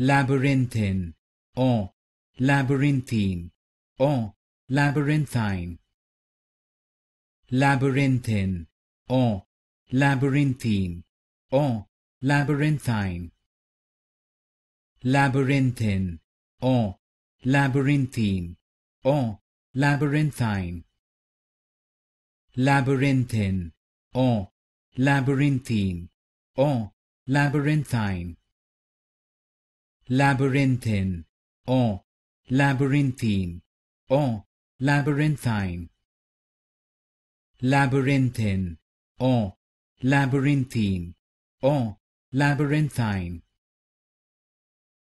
labyrinthine or oh, labyrinthine or oh, labyrinthine labyrinthine or oh, labyrinthine or labyrinthine labyrinthine or labyrinthine or labyrinthine labyrinthine or labyrinthine or labyrinthine labyrinthine or labyrinthine or labyrinthine labyrinthine or labyrinthine or labyrinthine